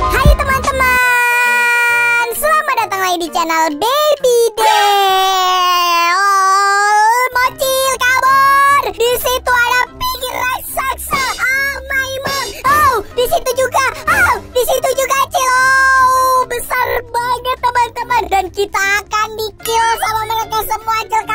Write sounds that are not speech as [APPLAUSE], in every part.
Hai teman-teman, selamat datang lagi di channel Baby Doll. Oh, mocil kabur. Di situ ada Piggy raksasa. Oh my mom. Oh, di situ juga. Oh, di situ juga Cilo besar banget teman-teman dan kita akan di-kill sama mereka semua Cilo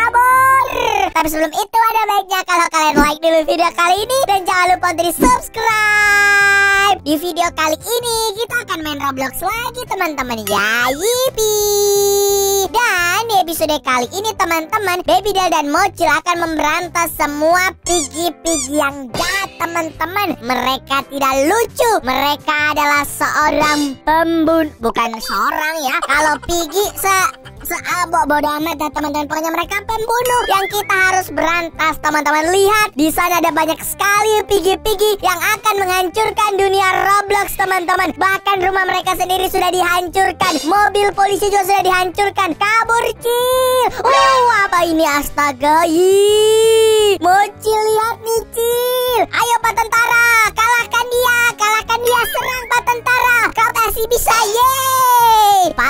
tapi sebelum itu ada baiknya kalau kalian like dulu video kali ini dan jangan lupa untuk di subscribe. Di video kali ini kita akan main Roblox lagi teman-teman ya. Yippee. Dan di episode kali ini teman-teman Baby Del dan mochil akan memberantas semua piggy pigi yang jahat teman-teman. Mereka tidak lucu. Mereka adalah seorang pembun bukan seorang ya. Kalau piggy se seabok bodo amat dan teman-teman pokoknya mereka pembunuh yang kita harus berantas teman-teman lihat di sana ada banyak sekali pigi-pigi yang akan menghancurkan dunia Roblox teman-teman bahkan rumah mereka sendiri sudah dihancurkan mobil polisi juga sudah dihancurkan kabur cil wow apa ini astaga Ih, mocil lihat nih cil ayo pak tentara kalahkan dia kalahkan dia serang pak tentara kau pasti bisa yeah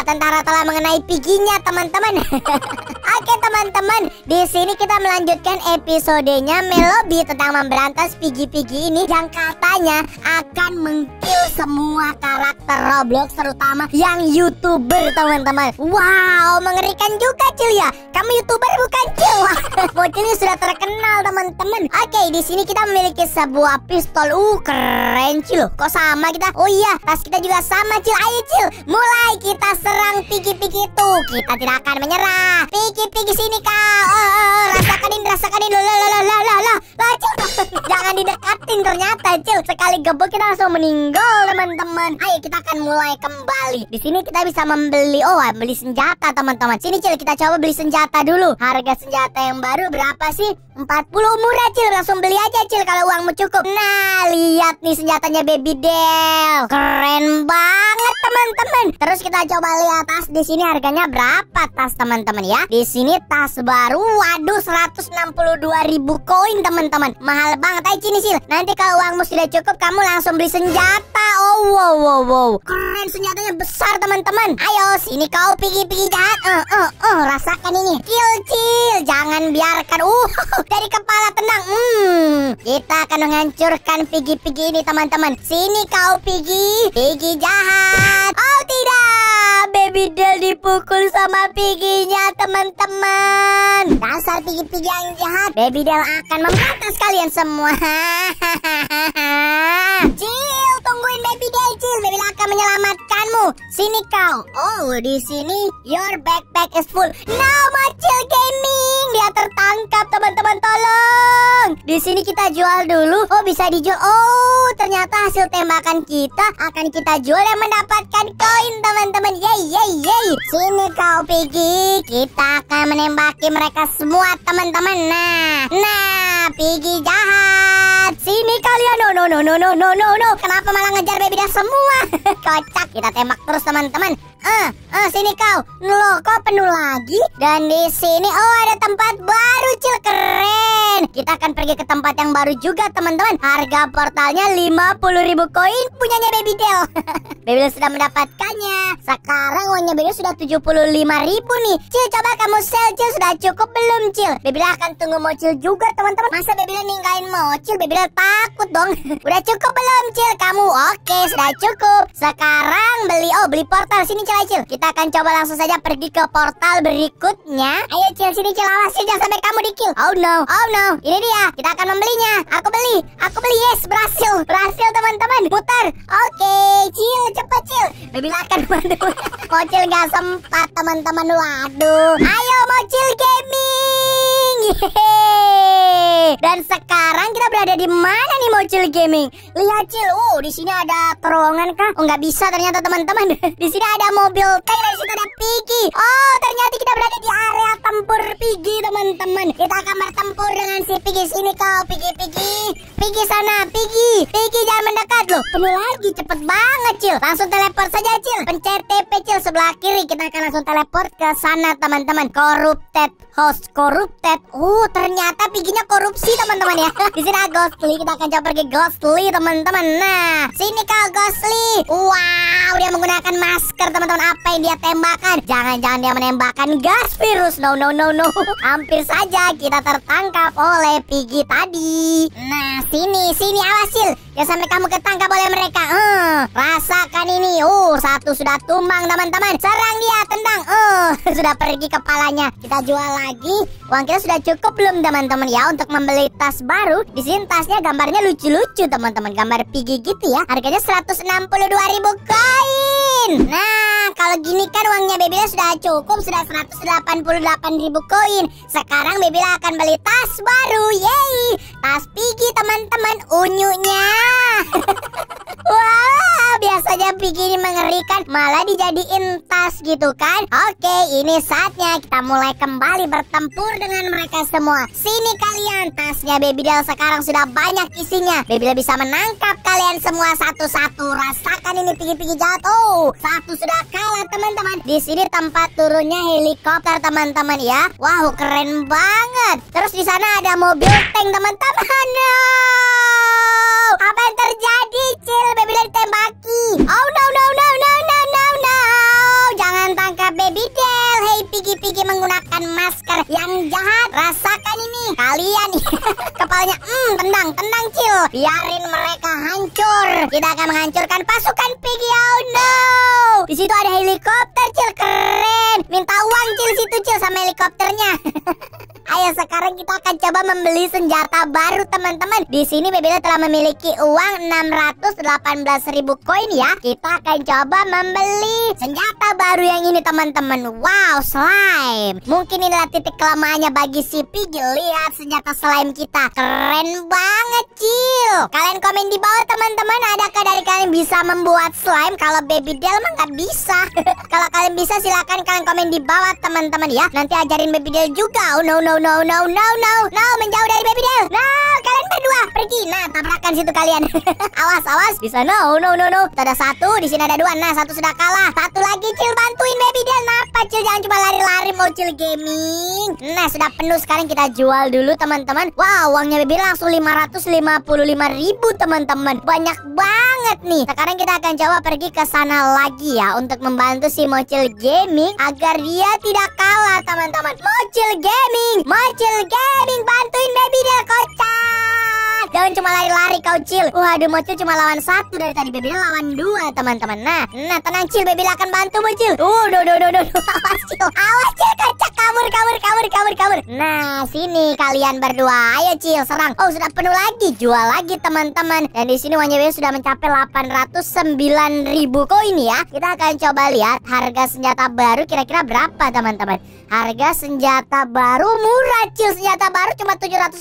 Tentara telah mengenai piginya teman-teman. [LAUGHS] Oke teman-teman, di sini kita melanjutkan episodenya Melobi tentang memberantas pigi-pigi ini yang katanya akan mengkill semua karakter Roblox terutama yang YouTuber teman-teman. Wow, mengerikan juga Cil ya. Kamu YouTuber bukan Cil. [LAUGHS] Bocil ini sudah terkenal teman-teman. Oke, di sini kita memiliki sebuah pistol. Uh, keren Cil. Kok sama kita? Oh iya, tas kita juga sama Cil. Ayo Cil, mulai kita serang pigi-pigi itu Kita tidak akan menyerah Pigi-pigi sini kau oh, oh, oh, oh. Rasakan ini, rasakan ini Loh, loh, loh, loh, loh, loh [LAUGHS] Jangan didekatin ternyata Cil Sekali gebuk kita langsung meninggal teman-teman Ayo kita akan mulai kembali Di sini kita bisa membeli Oh, beli senjata teman-teman Sini Cil kita coba beli senjata dulu Harga senjata yang baru berapa sih? 40 murah Cil Langsung beli aja Cil kalau uangmu cukup Nah, lihat nih senjatanya Baby Del Keren banget teman-teman Terus kita coba lihat ya, tas di sini harganya berapa tas teman-teman ya? Di sini tas baru, waduh 162.000 koin teman-teman. Mahal banget aja ini sil. Nanti kalau uangmu sudah cukup kamu langsung beli senjata. Oh wow wow wow. Keren senjatanya besar teman-teman. Ayo sini kau pigi-pigi jahat. Uh, uh, uh, rasakan ini. Kill chill, jangan biarkan. Uh, [LAUGHS] dari kepala tenang. Hmm, kita akan menghancurkan pigi-pigi ini teman-teman. Sini kau pigi, pigi jahat. Oh tidak. Baby Doll dipukul sama piginya teman-teman. Dasar pigi-pigi yang jahat, Baby Del akan memberantas kalian semua. Cil, [LAUGHS] tungguin Baby akan menyelamatkanmu. Sini kau. Oh, di sini your backpack is full. Now, Macil Gaming, dia tertangkap teman-teman tolong. Di sini kita jual dulu. Oh, bisa dijual. Oh, ternyata hasil tembakan kita akan kita jual yang mendapatkan koin teman-teman. Yay, yay, yay. Sini kau, Piggy. Kita akan menembaki mereka semua teman-teman. Nah, nah, Piggy jahat. Sini kalian. No, no, no, no, no, no, no. Kenapa malah ngejar baby dah semua? [LAUGHS] Kocak kita tembak terus teman-teman. Eh, eh sini kau. lo kok penuh lagi? Dan di sini oh ada tempat baru cil keren. Kita akan pergi ke tempat yang baru juga teman-teman Harga portalnya 50.000 koin punyanya Baby Del [LAUGHS] Baby Del sudah mendapatkannya Sekarang uangnya Baby Del sudah 75.000 nih Cil coba kamu sel Cil sudah cukup belum Cil Baby Del akan tunggu Mocil juga teman-teman Masa Baby Del ninggalin Mocil Baby Del takut dong [LAUGHS] Udah cukup belum Cil kamu Oke sudah cukup Sekarang beli oh beli portal sini Cil Cil Kita akan coba langsung saja pergi ke portal berikutnya Ayo Cil sini Cil awas jangan sampai kamu di kill Oh no oh no ini dia, kita akan membelinya. Aku beli, aku beli. Yes, berhasil. Berhasil teman-teman. Putar. Oke, okay. cil cepet cil. Dibilangkan bantu. [LAUGHS] Kocil gak sempat teman-teman. Waduh. Ayo mau cil gaming. Gaming. Dan sekarang kita berada di mana nih Mochil Gaming? Lihat Cil, uh di sini ada terowongan kah? Oh nggak bisa ternyata teman-teman. [LAUGHS] di sini ada mobil tank di situ ada Piggy. Oh ternyata kita berada di area tempur Piggy teman-teman. Kita akan bertempur dengan si Piggy sini kau Piggy Piggy. Piggy sana Piggy. Piggy jangan mendekat loh. Kamu lagi cepet banget Cil. Langsung teleport saja Cil. Pencet TP Cil sebelah kiri kita akan langsung teleport ke sana teman-teman. Corrupted host corrupted Oh, ternyata piginya korupsi teman-teman ya. [LAUGHS] Di sini ada Ghostly, kita akan coba pergi Ghostly teman-teman. Nah, sini kau Ghostly. Wow, dia menggunakan masker teman-teman. Apa yang dia tembakan? Jangan-jangan dia menembakkan gas virus. No, no, no, no. [LAUGHS] Hampir saja kita tertangkap oleh pigi tadi. Nah, sini, sini awasil. Ya sampai kamu ketangkap oleh mereka. Uh, rasakan ini. Oh, satu sudah tumbang teman-teman. Serang dia, tendang. Oh, [LAUGHS] sudah pergi kepalanya. Kita jual lagi. Uang kita sudah sudah cukup belum teman-teman ya untuk membeli tas baru? Di sini tasnya gambarnya lucu-lucu teman-teman, gambar pigi gitu ya. Harganya 162.000 koin. Nah, kalau gini kan uangnya Bebila sudah cukup sudah 188.000 koin. Sekarang Bebila akan beli tas baru. Yeay! Tas pigi teman-teman, unyunya. [LAUGHS] Wah, biasanya ini mengerikan malah dijadiin tas gitu kan. Oke, ini saatnya kita mulai kembali bertempur dengan mereka semua. Sini kalian, tasnya Baby Doll sekarang sudah banyak isinya. Baby Doll bisa menangkap kalian semua satu-satu. Rasakan ini pigi-pigi jatuh. Oh, satu sudah kalah teman-teman. Di sini tempat turunnya helikopter teman-teman ya. Wow, keren banget. Terus di sana ada mobil tank teman-teman. No! Apa yang terjadi? April, Baby ditembaki. Oh no no no no no no no. Jangan tangkap Baby Del. Hey Piggy Piggy menggunakan masker yang jahat. Rasakan ini kalian. [LAUGHS] Kepalanya hmm tendang tendang cil. Biarin mereka hancur. Kita akan menghancurkan pasukan Piggy. Oh no. Di situ ada helikopter cil keren. Minta uang cil situ cil sama helikopternya. [LAUGHS] Ayo sekarang kita akan coba membeli senjata baru teman-teman. Di sini Bebila telah memiliki uang 618.000 koin ya. Kita akan coba membeli senjata baru yang ini teman-teman. Wow, slime. Mungkin inilah titik kelemahannya bagi si Pidgey. Lihat senjata slime kita. Keren banget, Cil. Kalian komen di bawah teman-teman, adakah dari kalian bisa membuat slime? Kalau Baby Del mah nggak bisa. [LAUGHS] Kalau kalian bisa silahkan kalian komen di bawah teman-teman ya. Nanti ajarin Baby Del juga. Oh no no no, no, no, no, no, menjauh dari Baby Del. No, kalian berdua pergi. Nah, tabrakan situ kalian. [LAUGHS] awas, awas. bisa no no, no, no. Kita ada satu, di sini ada dua. Nah, satu sudah kalah. Satu lagi, Cil bantuin Baby Del. Napa, Cil? Jangan cuma lari-lari mau Cil gaming. Nah, sudah penuh. Sekarang kita jual dulu, teman-teman. Wow, uangnya Baby langsung lima lima ratus puluh lima ribu, teman-teman. Banyak banget nih. Sekarang kita akan coba pergi ke sana lagi ya untuk membantu si mochil Gaming agar dia tidak kalah, teman-teman. Mochil Gaming, Mochil gaming bantuin baby Del kocak. Jangan cuma lari-lari kau Cil. Waduh Mochil cuma lawan satu dari tadi baby lawan dua teman-teman. Nah, nah tenang Cil baby akan bantu Mochil. Uh, do do do do. Awas Cil. Awas Cil kocak kabur kabur kabur kabur kabur. Nah, sini kalian berdua. Ayo Cil serang. Oh, sudah penuh lagi. Jual lagi teman-teman. Dan di sini Wanya sudah mencapai 809.000 koin ya. Kita akan coba lihat harga senjata baru kira-kira berapa teman-teman. Harga senjata baru murah cil Senjata baru cuma 750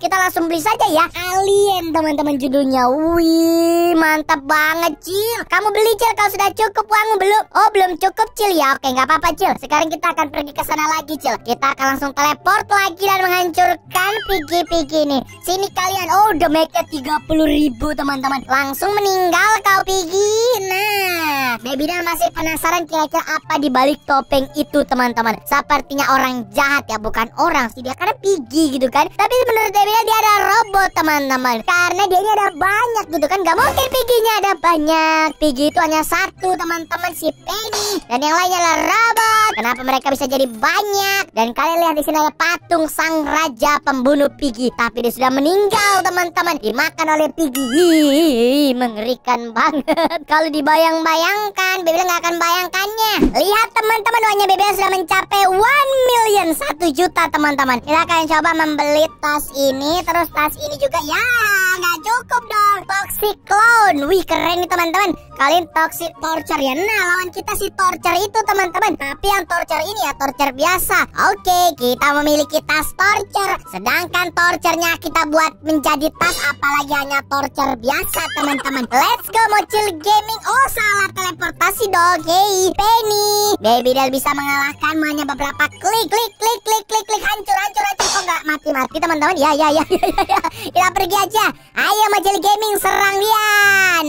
Kita langsung beli saja ya Alien teman-teman judulnya Wih mantap banget cil Kamu beli cil kalau sudah cukup uangmu belum Oh belum cukup cil ya Oke nggak apa-apa cil Sekarang kita akan pergi ke sana lagi cil Kita akan langsung teleport lagi dan menghancurkan Piggy-Piggy ini Sini kalian Oh udah make 30 ribu teman-teman Langsung meninggal kau Piggy Nah Baby Dan masih penasaran kira-kira apa di balik topeng itu teman-teman sepertinya orang jahat ya Bukan orang sih dia karena pigi gitu kan Tapi menurut Debila dia ada robot teman-teman Karena dia ini ada banyak gitu kan Gak mungkin piginya ada banyak Pigi itu hanya satu teman-teman si Penny Dan yang lainnya adalah robot Kenapa mereka bisa jadi banyak Dan kalian lihat di sini ada patung sang raja pembunuh pigi Tapi dia sudah meninggal teman-teman Dimakan oleh pigi Mengerikan banget [LAUGHS] Kalau dibayang-bayangkan Bebel nggak akan bayangkannya Lihat teman-teman Wanya Bebel sudah mencapai mencapai 1 million 1 juta teman-teman Kita coba membeli tas ini Terus tas ini juga Ya nggak cukup dong Toxic clone Wih keren nih teman-teman Kalian Toxic Torture ya Nah lawan kita si Torture itu teman-teman Tapi yang Torture ini ya Torture biasa Oke kita memiliki tas Torture Sedangkan Torture-nya kita buat menjadi tas Apalagi hanya Torture biasa teman-teman Let's go mochil Gaming Oh salah teleportasi dong Hey Penny Baby Del bisa mengalahkan hanya beberapa klik klik klik klik klik klik hancur hancur hancur kok nggak mati mati teman-teman ya ya ya, ya ya ya kita pergi aja ayo Mojil Gaming serang dia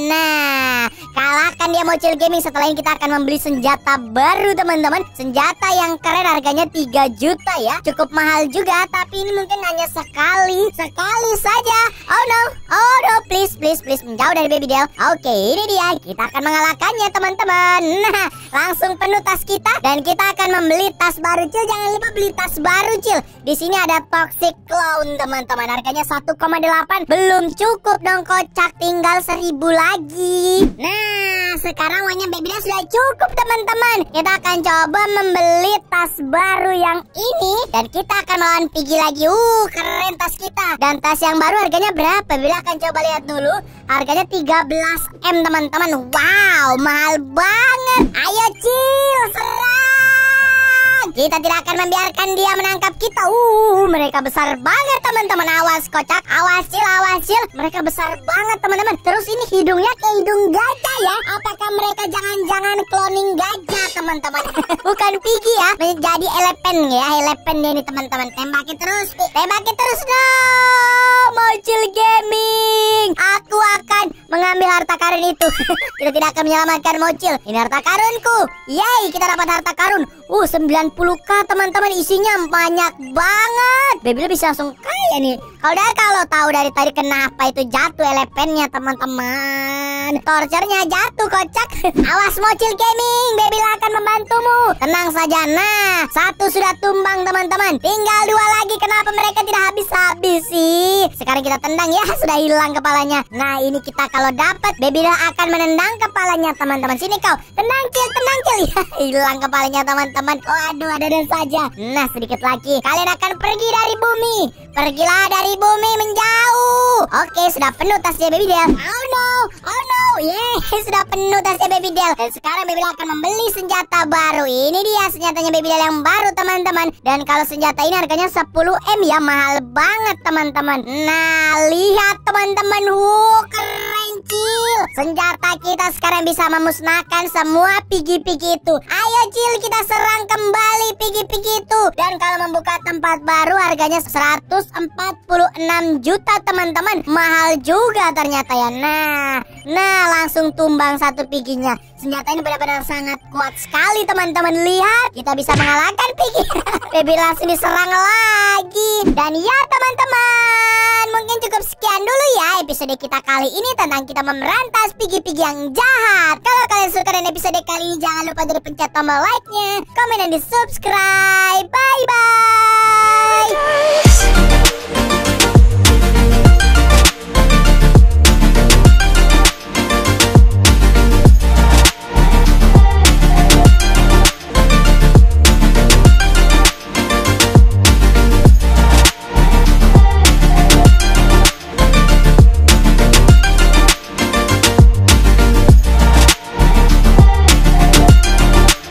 nah kalahkan dia Mojil Gaming setelah ini kita akan membeli senjata baru teman-teman senjata yang keren harganya 3 juta ya cukup mahal juga tapi ini mungkin hanya sekali sekali saja oh no oh no please please please menjauh dari baby Del oke ini dia kita akan mengalahkannya teman-teman nah langsung penuh tas kita dan kita akan membeli tas baru cil jangan lupa beli tas baru cil di sini ada toxic clown teman-teman harganya 1,8 belum cukup dong kocak tinggal 1000 lagi nah sekarang wanya babynya sudah cukup teman-teman kita akan coba membeli tas baru yang ini dan kita akan melawan piggy lagi uh keren tas kita dan tas yang baru harganya berapa bila akan coba lihat dulu harganya 13 m teman-teman wow mahal banget ayo cil serang kita tidak akan membiarkan dia menangkap kita. Uh, mereka besar banget teman-teman. Awas kocak, awas cil, awas cil. Mereka besar banget teman-teman. Terus ini hidungnya kayak hidung gajah ya. Apakah mereka jangan-jangan cloning gajah teman-teman? [LAUGHS] Bukan pigi ya, menjadi elepen ya. Elepen ini teman-teman. Tembaki terus, tembaki terus dong. No! Mocil Gaming. Aku akan mengambil harta karun itu. [LAUGHS] kita tidak akan menyelamatkan Mocil. Ini harta karunku. Yay, kita dapat harta karun. Uh 90k teman-teman isinya banyak banget Baby bisa langsung kaya nih Kalau dari kalau tahu dari tadi kenapa itu jatuh elepennya teman-teman Torcernya jatuh kocak [LAUGHS] Awas mocil gaming Baby akan membantumu Tenang saja Nah satu sudah tumbang teman-teman Tinggal dua lagi kenapa mereka tidak habis-habis sih sekarang kita tendang ya, [LAUGHS] sudah hilang kepalanya. Nah, ini kita kalau dapat, baby doll akan menendang kepalanya teman-teman. Sini kau, tenang cil, tenang cil. Ya, [LAUGHS] hilang kepalanya teman-teman. Waduh, ada dan saja. Nah, sedikit lagi kalian akan pergi dari bumi. Pergilah dari bumi menjauh. Oke, sudah penuh tasnya Baby Del. Oh no, oh no, yeah, sudah penuh tasnya Baby Del. Dan sekarang Baby Del akan membeli senjata baru. Ini dia senjatanya Baby Del yang baru, teman-teman. Dan kalau senjata ini harganya 10M ya, mahal banget, teman-teman. Nah, lihat teman-teman, wow, keren kecil. Senjata kita sekarang bisa memusnahkan semua pigi-pigi itu. Ayo Cil, kita serang kembali pigi-pigi itu. Dan kalau membuka tempat baru harganya 146 juta teman-teman. Mahal juga ternyata ya. Nah, nah langsung tumbang satu piginya. Senjata ini benar-benar sangat kuat sekali teman-teman. Lihat, kita bisa mengalahkan pigi. [LAUGHS] Baby langsung diserang lagi. Dan ya teman-teman, mungkin cukup sekian dulu ya episode kita kali ini tentang kita memerantas pigi-pigi yang jahat. Kalau kalian suka dengan episode kali ini, jangan lupa untuk pencet tombol like-nya, komen dan di subscribe. Bye-bye.